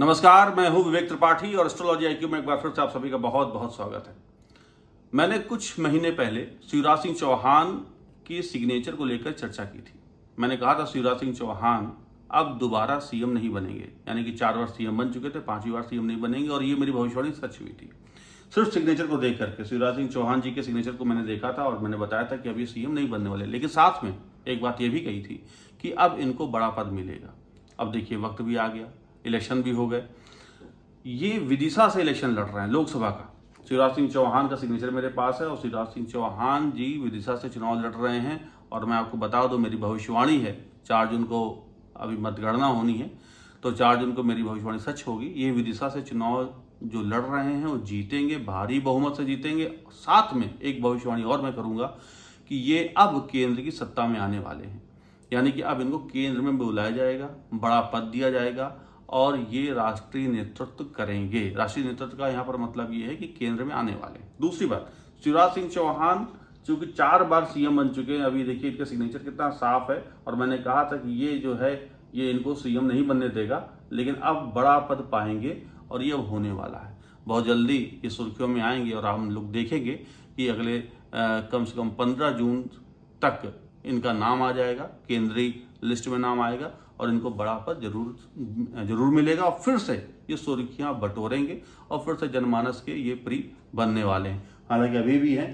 नमस्कार मैं हूं विवेक त्रिपाठी और एस्ट्रोलॉजी आईक्यू में एक बार फिर से आप सभी का बहुत बहुत स्वागत है मैंने कुछ महीने पहले शिवराज सिंह चौहान के सिग्नेचर को लेकर चर्चा की थी मैंने कहा था शिवराज सिंह चौहान अब दोबारा सीएम नहीं बनेंगे यानी कि चार बार सीएम बन चुके थे पांचवी बार सीएम नहीं बनेंगे और ये मेरी भविष्यवाणी सच हुई थी सिर्फ सिग्नेचर को देख करके शिवराज सिंह चौहान जी के सिग्नेचर को मैंने देखा था और मैंने बताया था कि अभी सीएम नहीं बनने वाले लेकिन साथ में एक बात यह भी कही थी कि अब इनको बड़ा पद मिलेगा अब देखिए वक्त भी आ गया इलेक्शन भी हो गए ये विदिशा से इलेक्शन लड़ रहे हैं लोकसभा का शिवराज सिंह चौहान का सिग्नेचर मेरे पास है और शिवराज सिंह चौहान जी विदिशा से चुनाव लड़ रहे हैं और मैं आपको बता दूं मेरी भविष्यवाणी है चार जून को अभी मतगणना होनी है तो चार जून को मेरी भविष्यवाणी सच होगी ये विदिशा से चुनाव जो लड़ रहे हैं वो जीतेंगे भारी बहुमत से जीतेंगे साथ में एक भविष्यवाणी और मैं करूँगा कि ये अब केंद्र की सत्ता में आने वाले हैं यानी कि अब इनको केंद्र में बुलाया जाएगा बड़ा पद दिया जाएगा और ये राष्ट्रीय नेतृत्व करेंगे राष्ट्रीय नेतृत्व का यहाँ पर मतलब ये है कि केंद्र में आने वाले दूसरी बात शिवराज सिंह चौहान चूंकि चार बार सीएम बन चुके हैं अभी देखिए इनका सिग्नेचर कितना साफ है और मैंने कहा था कि ये जो है ये इनको सीएम नहीं बनने देगा लेकिन अब बड़ा पद पाएंगे और ये अब होने वाला है बहुत जल्दी ये सुर्खियों में आएंगे और हम लोग देखेंगे कि अगले आ, कम से कम पंद्रह जून तक इनका नाम आ जाएगा केंद्रीय लिस्ट में नाम आएगा और इनको बड़ा पद जरूर जरूर मिलेगा और फिर से ये सुर्खियां बटोरेंगे और फिर से जनमानस के ये प्री बनने वाले हैं हालांकि अभी भी हैं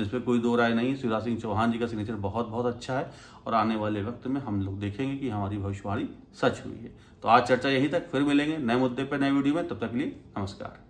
इस पर कोई दो राय नहीं शिवराज सिंह चौहान जी का सिग्नेचर बहुत बहुत अच्छा है और आने वाले वक्त में हम लोग देखेंगे कि हमारी भविष्यवाणी सच हुई है तो आज चर्चा यहीं तक फिर मिलेंगे नए मुद्दे पर नए वीडियो में तब तक के लिए नमस्कार